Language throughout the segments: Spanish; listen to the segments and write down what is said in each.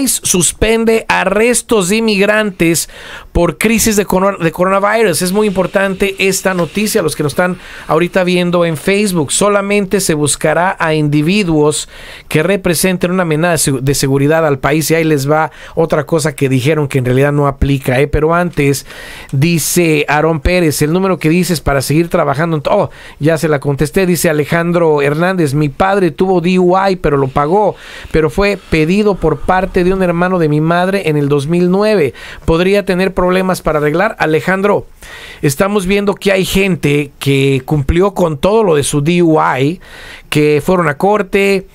ICE suspende arrestos de inmigrantes por crisis de, coronavirus. Es muy importante esta noticia, los que nos están ahorita viendo en Facebook. Solamente se buscará a individuos que representen una amenaza de seguridad al país. Y ahí les va otra cosa que dijeron que en realidad no aplica. ¿eh? Pero antes, dice Aarón Pérez, el número que dices para seguir trabajando. Oh, ya se la contesté. Dice Alejandro Hernández, mi padre tuvo DUI, pero lo pagó. Pero fue pedido por parte de un hermano de mi madre en el 2009. Podría tener problemas para arreglar. Alejandro, estamos viendo que hay gente que cumplió con todo lo de su DUI, que fueron a corte,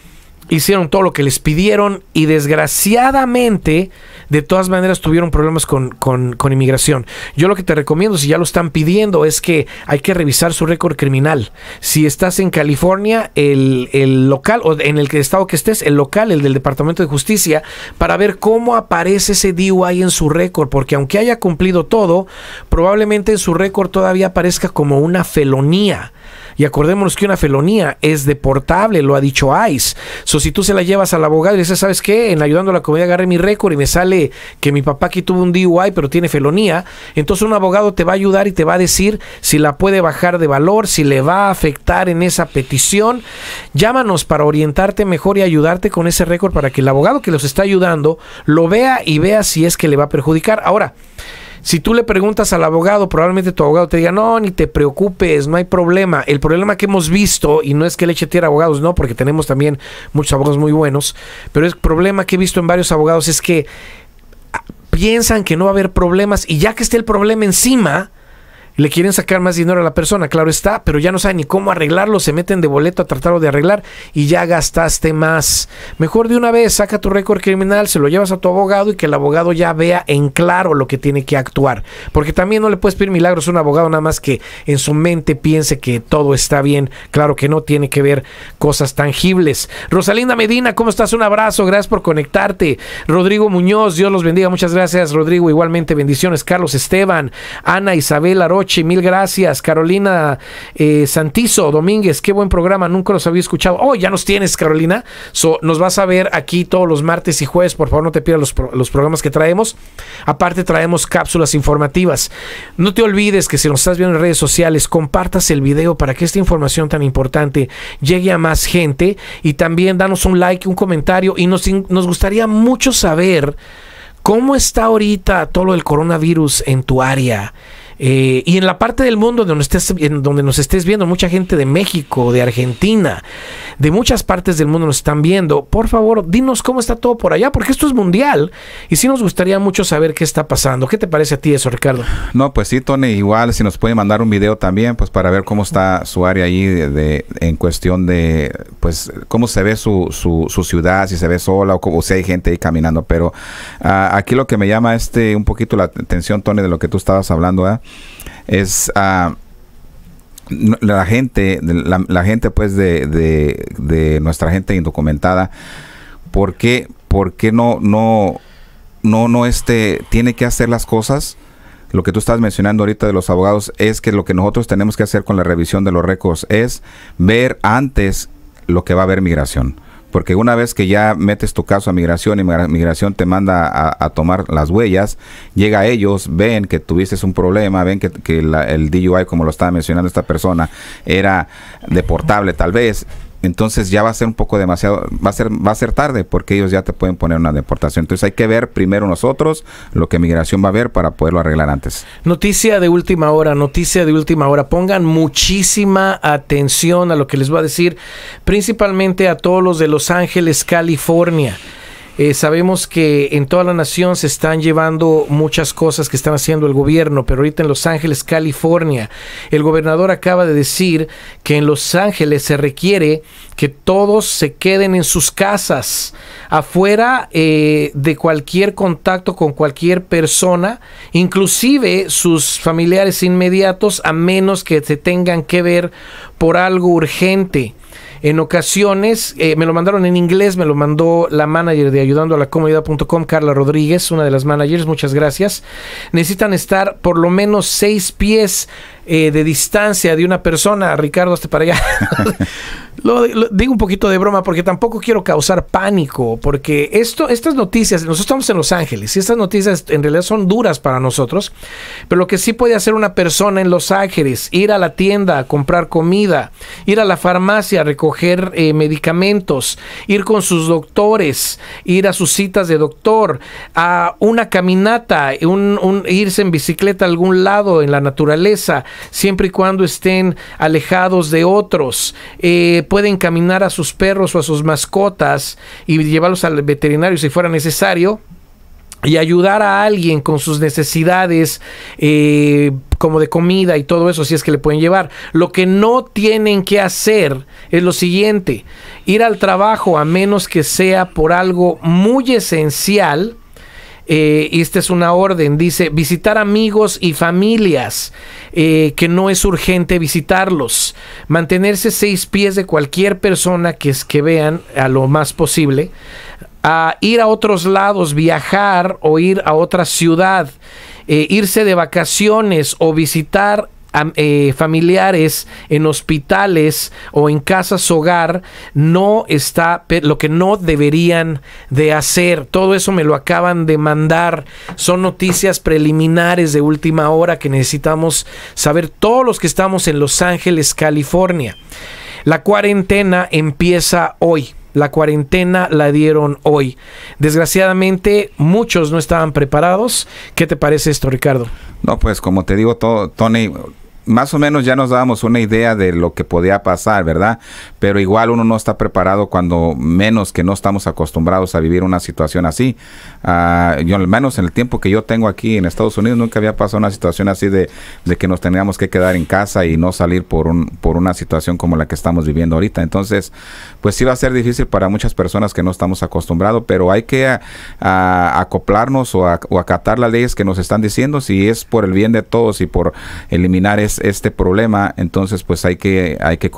hicieron todo lo que les pidieron y desgraciadamente de todas maneras tuvieron problemas con, con, con, inmigración. Yo lo que te recomiendo, si ya lo están pidiendo, es que hay que revisar su récord criminal. Si estás en California, el, el local, o en el estado que estés, el local, el del Departamento de Justicia, para ver cómo aparece ese DUI en su récord, porque aunque haya cumplido todo, probablemente en su récord todavía aparezca como una felonía. Y acordémonos que una felonía es deportable, lo ha dicho ICE. So, si tú se la llevas al abogado y dices, ¿sabes qué? En ayudando a la comunidad agarré mi récord y me sale que mi papá aquí tuvo un DUI pero tiene felonía, entonces un abogado te va a ayudar y te va a decir si la puede bajar de valor, si le va a afectar en esa petición. Llámanos para orientarte mejor y ayudarte con ese récord para que el abogado que los está ayudando lo vea y vea si es que le va a perjudicar. Ahora, si tú le preguntas al abogado, probablemente tu abogado te diga, no, ni te preocupes, no hay problema. El problema que hemos visto, y no es que le eche tierra abogados, no, porque tenemos también muchos abogados muy buenos, pero el problema que he visto en varios abogados es que ah, piensan que no va a haber problemas y ya que esté el problema encima, le quieren sacar más dinero a la persona, claro está, pero ya no saben ni cómo arreglarlo, se meten de boleto a tratarlo de arreglar y ya gastaste más. Mejor de una vez saca tu récord criminal, se lo llevas a tu abogado y que el abogado ya vea en claro lo que tiene que actuar, porque también no le puedes pedir milagros a un abogado nada más que en su mente piense que todo está bien, claro que no tiene que ver cosas tangibles. Rosalinda Medina, ¿cómo estás? Un abrazo, gracias por conectarte. Rodrigo Muñoz, Dios los bendiga, muchas gracias Rodrigo, igualmente bendiciones. Carlos Esteban, Ana Isabel Arocha, Mil gracias, Carolina eh, Santizo Domínguez. Qué buen programa, nunca los había escuchado. Oh, ya nos tienes, Carolina. nos vas a ver aquí todos los martes y jueves. Por favor, no te pierdas los, programas que traemos. Aparte, traemos cápsulas informativas. No te olvides que si nos estás viendo en redes sociales, compartas el video para que esta información tan importante llegue a más gente. Y también danos un like, un comentario. Y nos, nos gustaría mucho saber. ¿Cómo está ahorita todo el coronavirus en tu área? Eh, y en la parte del mundo donde, estés, donde nos estés viendo, mucha gente de México, de Argentina, de muchas partes del mundo nos están viendo. Por favor, dinos cómo está todo por allá, porque esto es mundial. Y sí nos gustaría mucho saber qué está pasando. ¿Qué te parece a ti eso, Ricardo? No, pues sí, Tony, igual si nos puede mandar un video también, pues para ver cómo está su área ahí de, en cuestión de, pues, cómo se ve su, su, ciudad, si se ve sola o, si hay gente ahí caminando. Pero ah, aquí lo que me llama este un poquito la atención, Tony, de lo que tú estabas hablando, ¿eh? es ah, la gente, la, gente pues de, nuestra gente indocumentada, ¿por qué, por no, no, no, no este, tiene que hacer las cosas? Lo que tú estás mencionando ahorita de los abogados es que lo que nosotros tenemos que hacer con la revisión de los récords es ver antes lo que va a haber migración porque una vez que ya metes tu caso a migración y migración te manda a, tomar las huellas, llega a ellos, ven que tuviste un problema, ven que, el DUI, como lo estaba mencionando esta persona, era deportable tal vez, entonces ya va a ser un poco demasiado, va a ser, va a ser tarde porque ellos ya te pueden poner una deportación. Entonces hay que ver primero nosotros lo que migración va a ver para poderlo arreglar antes. Noticia de última hora, noticia de última hora. Pongan muchísima atención a lo que les voy a decir, principalmente a todos los de Los Ángeles, California. Eh, sabemos que en toda la nación se están llevando muchas cosas que están haciendo el gobierno, pero ahorita en Los Ángeles, California, el gobernador acaba de decir que en Los Ángeles se requiere que todos se queden en sus casas, afuera eh, de cualquier contacto con cualquier persona, inclusive sus familiares inmediatos, a menos que se tengan que ver por algo urgente. En ocasiones, eh, me lo mandaron en inglés, me lo mandó la manager de ayudando a la comunidad.com, Carla Rodríguez, una de las managers, muchas gracias. Necesitan estar por lo menos seis pies eh, de distancia de una persona, Ricardo, hasta para allá. Lo, digo un poquito de broma porque tampoco quiero causar pánico, porque esto, estas noticias, nosotros estamos en Los Ángeles y estas noticias en realidad son duras para nosotros, pero lo que sí puede hacer una persona en Los Ángeles, ir a la tienda a comprar comida, ir a la farmacia a recoger eh, medicamentos, ir con sus doctores, ir a sus citas de doctor, a una caminata, un, irse en bicicleta a algún lado en la naturaleza, siempre y cuando estén alejados de otros. Eh, pueden caminar a sus perros o a sus mascotas y llevarlos al veterinario si fuera necesario y ayudar a alguien con sus necesidades eh, como de comida y todo eso si es que le pueden llevar. Lo que no tienen que hacer es lo siguiente, ir al trabajo a menos que sea por algo muy esencial eh, y esta es una orden, dice, visitar amigos y familias, eh, que no es urgente visitarlos, mantenerse seis pies de cualquier persona que, es que vean a lo más posible, a ir a otros lados, viajar o ir a otra ciudad, eh, irse de vacaciones o visitar eh, familiares, en hospitales o en casas hogar, no está lo que no deberían de hacer. Todo eso me lo acaban de mandar. Son noticias preliminares de última hora que necesitamos saber todos los que estamos en Los Ángeles, California. La cuarentena empieza hoy. La cuarentena la dieron hoy. Desgraciadamente, muchos no estaban preparados. ¿Qué te parece esto, Ricardo? No, pues como te digo, todo, Tony, más o menos ya nos dábamos una idea de lo que podía pasar, ¿verdad? Pero igual uno no está preparado cuando menos que no estamos acostumbrados a vivir una situación así. Ah, yo al menos en el tiempo que yo tengo aquí en Estados Unidos nunca había pasado una situación así de, de que nos teníamos que quedar en casa y no salir por, un, por una situación como la que estamos viviendo ahorita. Entonces, pues sí va a ser difícil para muchas personas que no estamos acostumbrados, pero hay que ah, acoplarnos o, a, acatar las leyes que nos están diciendo si es por el bien de todos y por eliminar este problema, entonces pues hay que, hay que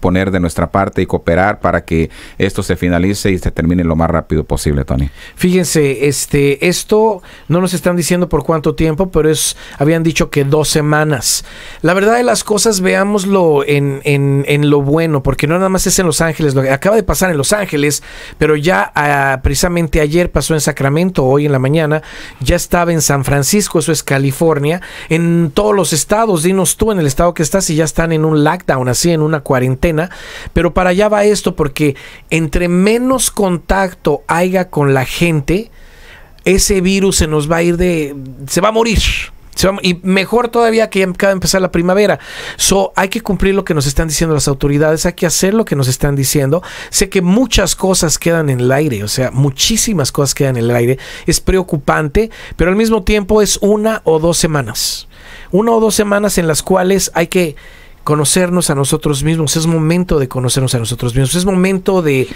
poner de nuestra parte y cooperar para que esto se finalice y se termine lo más rápido posible, Tony. Fíjense, este, esto no nos están diciendo por cuánto tiempo, pero es, habían dicho que dos semanas. La verdad de las cosas, veámoslo en, lo bueno, porque no nada más es en Los Ángeles, lo que acaba de pasar en Los Ángeles, pero ya ah, precisamente ayer pasó en Sacramento, hoy en la mañana, ya estaba en San Francisco, eso es California, en todos los estados, dinos tú en el estado que estás y ya están en un lockdown, así en una cuarentena pero para allá va esto, porque entre menos contacto haya con la gente, ese virus se nos va a ir de... se va a morir. y mejor todavía que ya acaba de empezar la primavera. So, hay que cumplir lo que nos están diciendo las autoridades, hay que hacer lo que nos están diciendo. Sé que muchas cosas quedan en el aire, o sea, muchísimas cosas quedan en el aire. Es preocupante, pero al mismo tiempo es una o dos semanas. Una o dos semanas en las cuales hay que conocernos a nosotros mismos, es momento de conocernos a nosotros mismos, es momento de,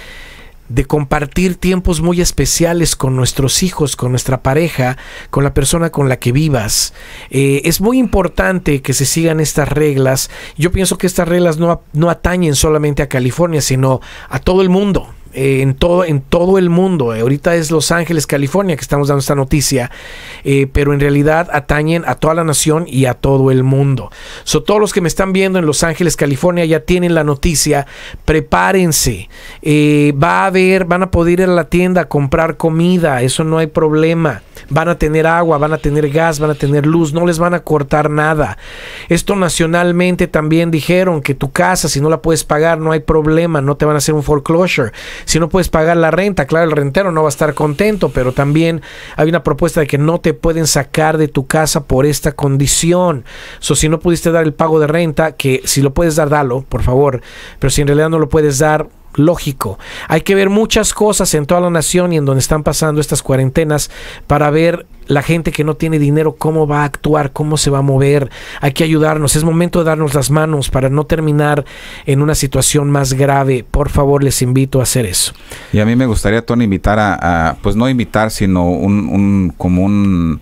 de compartir tiempos muy especiales con nuestros hijos, con nuestra pareja, con la persona con la que vivas. Eh, es muy importante que se sigan estas reglas. Yo pienso que estas reglas no, no atañen solamente a California, sino a todo el mundo. Eh, en, todo, en todo el mundo. Eh, ahorita es Los Ángeles, California, que estamos dando esta noticia, eh, pero en realidad atañen a toda la nación y a todo el mundo. So, todos los que me están viendo en Los Ángeles, California, ya tienen la noticia. Prepárense. va a haber, van a poder ir a la tienda a comprar comida, eso no hay problema. Van a tener agua, van a tener gas, van a tener luz, no les van a cortar nada. Esto nacionalmente también dijeron que tu casa, si no la puedes pagar, no hay problema, no te van a hacer un foreclosure. Si no puedes pagar la renta, claro, el rentero no va a estar contento, pero también hay una propuesta de que no te pueden sacar de tu casa por esta condición. So, si no pudiste dar el pago de renta, que si lo puedes dar, dalo, por favor. Pero si en realidad no lo puedes dar, lógico. Hay que ver muchas cosas en toda la nación y en donde están pasando estas cuarentenas para ver la gente que no tiene dinero cómo va a actuar, cómo se va a mover. Hay que ayudarnos. Es momento de darnos las manos para no terminar en una situación más grave. Por favor, les invito a hacer eso. Y a mí me gustaría, Tony, invitar a, pues no invitar, sino un, un como un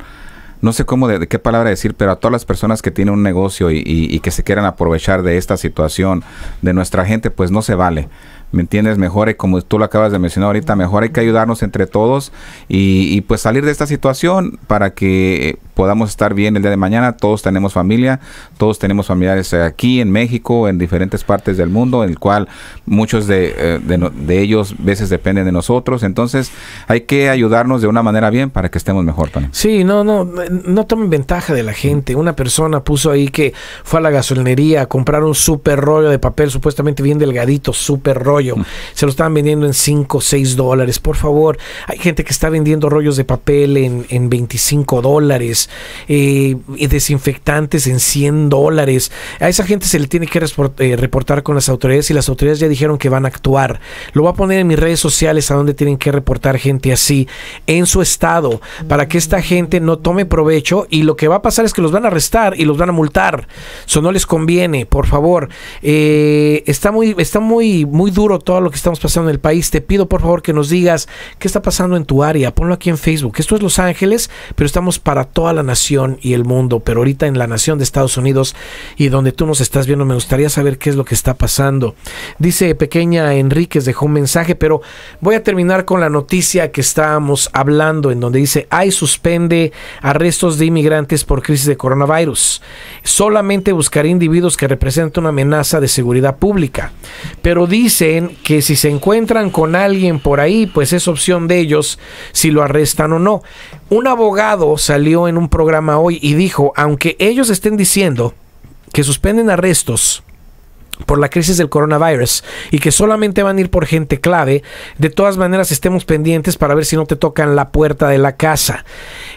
no sé cómo de, qué palabra decir, pero a todas las personas que tienen un negocio y, y, que se quieran aprovechar de esta situación de nuestra gente, pues no se vale. ¿me entiendes? Mejor, y como tú lo acabas de mencionar ahorita, mejor hay que ayudarnos entre todos y, pues salir de esta situación para que eh, podamos estar bien el día de mañana. Todos tenemos familia, todos tenemos familiares eh, aquí en México, en diferentes partes del mundo, en el cual muchos de, eh, de, ellos veces dependen de nosotros. Entonces hay que ayudarnos de una manera bien para que estemos mejor, también. Sí, no, no, no tomen ventaja de la gente. Mm. Una persona puso ahí que fue a la gasolinería a comprar un super rollo de papel, supuestamente bien delgadito, super rollo se lo estaban vendiendo en 5, 6 dólares. Por favor, hay gente que está vendiendo rollos de papel en, en 25 dólares, eh, y desinfectantes en 100 dólares. A esa gente se le tiene que eh, reportar con las autoridades y las autoridades ya dijeron que van a actuar. Lo voy a poner en mis redes sociales a donde tienen que reportar gente así en su estado para que esta gente no tome provecho y lo que va a pasar es que los van a arrestar y los van a multar. Eso no les conviene, por favor. Eh, está muy, está muy, muy duro todo lo que estamos pasando en el país. Te pido por favor que nos digas qué está pasando en tu área. Ponlo aquí en Facebook. Esto es Los Ángeles, pero estamos para toda la nación y el mundo. Pero ahorita en la nación de Estados Unidos y donde tú nos estás viendo, me gustaría saber qué es lo que está pasando. Dice pequeña Enríquez, dejó un mensaje, pero voy a terminar con la noticia que estábamos hablando, en donde dice, hay suspende arrestos de inmigrantes por crisis de coronavirus. Solamente buscaré individuos que representen una amenaza de seguridad pública. Pero dice que si se encuentran con alguien por ahí, pues es opción de ellos si lo arrestan o no. Un abogado salió en un programa hoy y dijo, aunque ellos estén diciendo que suspenden arrestos, por la crisis del coronavirus y que solamente van a ir por gente clave, de todas maneras estemos pendientes para ver si no te tocan la puerta de la casa.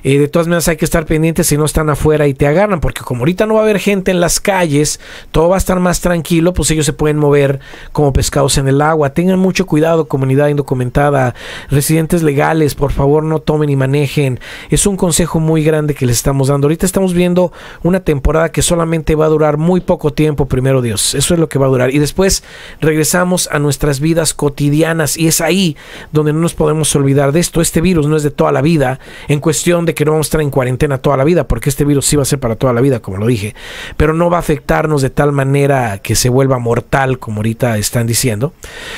Eh, de todas maneras hay que estar pendientes si no están afuera y te agarran, porque como ahorita no va a haber gente en las calles, todo va a estar más tranquilo, pues ellos se pueden mover como pescados en el agua. Tengan mucho cuidado, comunidad indocumentada, residentes legales, por favor no tomen y manejen. Es un consejo muy grande que les estamos dando. Ahorita estamos viendo una temporada que solamente va a durar muy poco tiempo, primero Dios. Eso es lo que va a durar. Y después regresamos a nuestras vidas cotidianas y es ahí donde no nos podemos olvidar de esto. Este virus no es de toda la vida, en cuestión de que no vamos a estar en cuarentena toda la vida, porque este virus sí va a ser para toda la vida, como lo dije, pero no va a afectarnos de tal manera que se vuelva mortal, como ahorita están diciendo.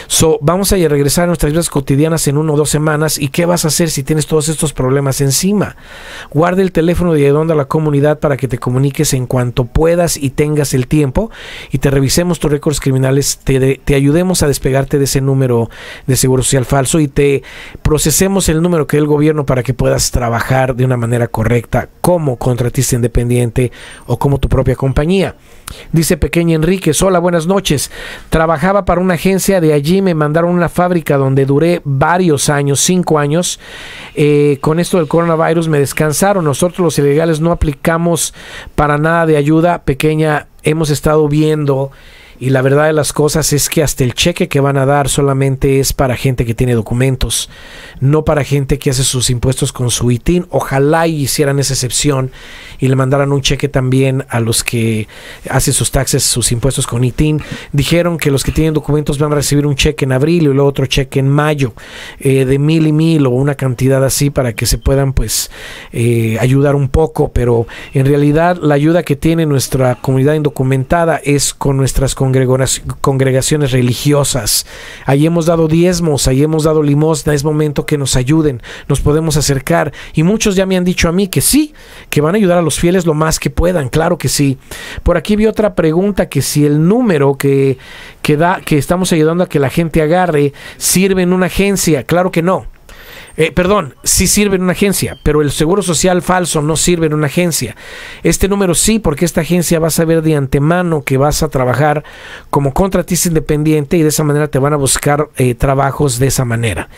So, vamos a regresar a nuestras vidas cotidianas en uno o dos semanas y qué vas a hacer si tienes todos estos problemas encima. guarde el teléfono de donde a la comunidad para que te comuniques en cuanto puedas y tengas el tiempo y te revisemos tus récords criminales, te, ayudemos a despegarte de ese número de seguro social falso y te procesemos el número que el gobierno para que puedas trabajar de una manera correcta como contratista independiente o como tu propia compañía. Dice Pequeña Enrique, hola, buenas noches. Trabajaba para una agencia de allí, me mandaron a una fábrica donde duré varios años, cinco años. Eh, con esto del coronavirus me descansaron. Nosotros los ilegales no aplicamos para nada de ayuda. Pequeña, hemos estado viendo y la verdad de las cosas es que hasta el cheque que van a dar solamente es para gente que tiene documentos, no para gente que hace sus impuestos con su ITIN. Ojalá hicieran esa excepción y le mandaran un cheque también a los que hacen sus taxes, sus impuestos con ITIN. Dijeron que los que tienen documentos van a recibir un cheque en abril y luego otro cheque en mayo, eh, de mil y mil o una cantidad así para que se puedan pues eh, ayudar un poco. Pero en realidad la ayuda que tiene nuestra comunidad indocumentada es con nuestras comunidades congregaciones religiosas. Ahí hemos dado diezmos, ahí hemos dado limosna, es momento que nos ayuden, nos podemos acercar. Y muchos ya me han dicho a mí que sí, que van a ayudar a los fieles lo más que puedan, claro que sí. Por aquí vi otra pregunta que si el número que, que, da, que estamos ayudando a que la gente agarre sirve en una agencia, claro que no. Eh, perdón, sí sirve en una agencia, pero el seguro social falso no sirve en una agencia. Este número sí, porque esta agencia va a saber de antemano que vas a trabajar como contratista independiente y de esa manera te van a buscar eh, trabajos de esa manera.